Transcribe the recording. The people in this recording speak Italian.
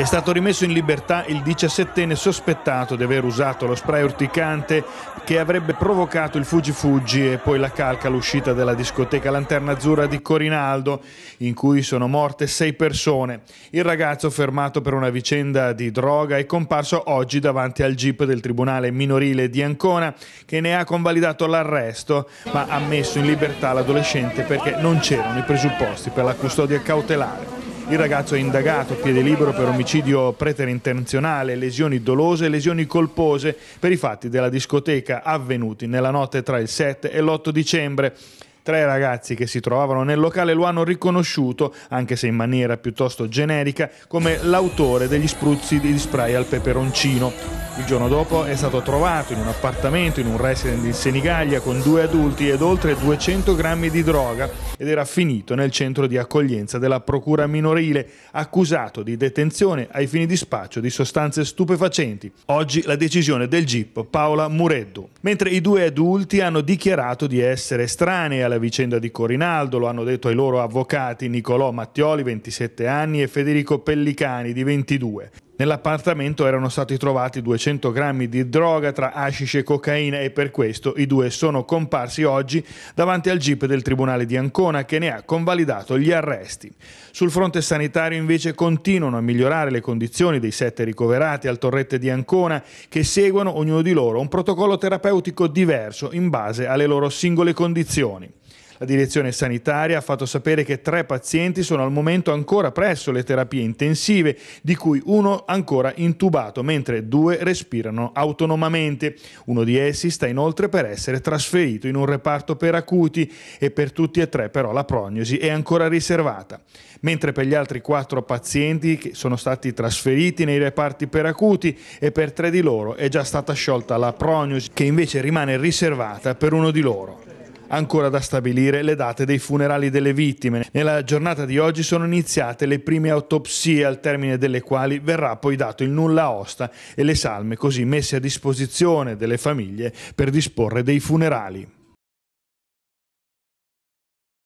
È stato rimesso in libertà il 17enne sospettato di aver usato lo spray urticante che avrebbe provocato il fuggi-fuggi e poi la calca all'uscita della discoteca Lanterna Azzurra di Corinaldo, in cui sono morte sei persone. Il ragazzo, fermato per una vicenda di droga, è comparso oggi davanti al GIP del Tribunale Minorile di Ancona, che ne ha convalidato l'arresto, ma ha messo in libertà l'adolescente perché non c'erano i presupposti per la custodia cautelare. Il ragazzo è indagato piede libero per omicidio preterintenzionale, lesioni dolose e lesioni colpose per i fatti della discoteca avvenuti nella notte tra il 7 e l'8 dicembre. Tre ragazzi che si trovavano nel locale lo hanno riconosciuto, anche se in maniera piuttosto generica, come l'autore degli spruzzi di spray al peperoncino. Il giorno dopo è stato trovato in un appartamento in un resident in Senigallia con due adulti ed oltre 200 grammi di droga ed era finito nel centro di accoglienza della procura minorile, accusato di detenzione ai fini di spaccio di sostanze stupefacenti. Oggi la decisione del GIP Paola Mureddu. Mentre i due adulti hanno dichiarato di essere estranei alla vicenda di Corinaldo, lo hanno detto ai loro avvocati Nicolò Mattioli, 27 anni, e Federico Pellicani, di 22. Nell'appartamento erano stati trovati 200 grammi di droga tra hashish e cocaina e per questo i due sono comparsi oggi davanti al GIP del Tribunale di Ancona che ne ha convalidato gli arresti. Sul fronte sanitario invece continuano a migliorare le condizioni dei sette ricoverati al Torrette di Ancona che seguono ognuno di loro un protocollo terapeutico diverso in base alle loro singole condizioni. La direzione sanitaria ha fatto sapere che tre pazienti sono al momento ancora presso le terapie intensive, di cui uno ancora intubato, mentre due respirano autonomamente. Uno di essi sta inoltre per essere trasferito in un reparto per acuti e per tutti e tre però la prognosi è ancora riservata. Mentre per gli altri quattro pazienti che sono stati trasferiti nei reparti per acuti e per tre di loro è già stata sciolta la prognosi che invece rimane riservata per uno di loro ancora da stabilire le date dei funerali delle vittime. Nella giornata di oggi sono iniziate le prime autopsie, al termine delle quali verrà poi dato il nulla osta e le salme così messe a disposizione delle famiglie per disporre dei funerali.